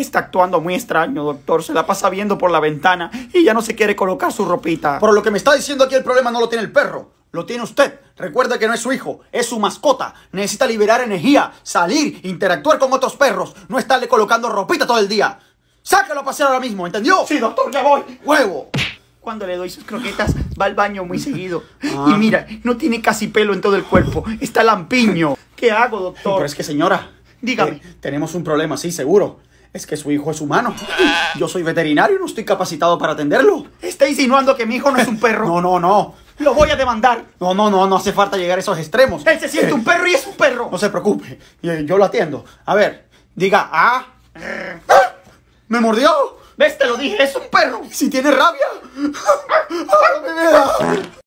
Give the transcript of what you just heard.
Está actuando muy extraño, doctor. Se la pasa viendo por la ventana y ya no se quiere colocar su ropita. Por lo que me está diciendo aquí el problema no lo tiene el perro. Lo tiene usted. Recuerda que no es su hijo, es su mascota. Necesita liberar energía, salir, interactuar con otros perros, no estarle colocando ropita todo el día. Sácalo a pasear ahora mismo, ¿entendió? Sí, doctor, ya voy. ¡Huevo! Cuando le doy sus croquetas, va al baño muy seguido. Ah. Y mira, no tiene casi pelo en todo el cuerpo. Está lampiño. ¿Qué hago, doctor? Pero es que, señora. Dígame. Eh, tenemos un problema, sí, seguro. Es que su hijo es humano. Yo soy veterinario y no estoy capacitado para atenderlo. Está insinuando que mi hijo no es un perro. No, no, no. Lo voy a demandar. No, no, no, no hace falta llegar a esos extremos. Él se siente un perro y es un perro. No se preocupe, eh, yo lo atiendo. A ver, diga, ah. ¡Me mordió! ¿Ves? Te lo dije, es un perro. Si tiene rabia.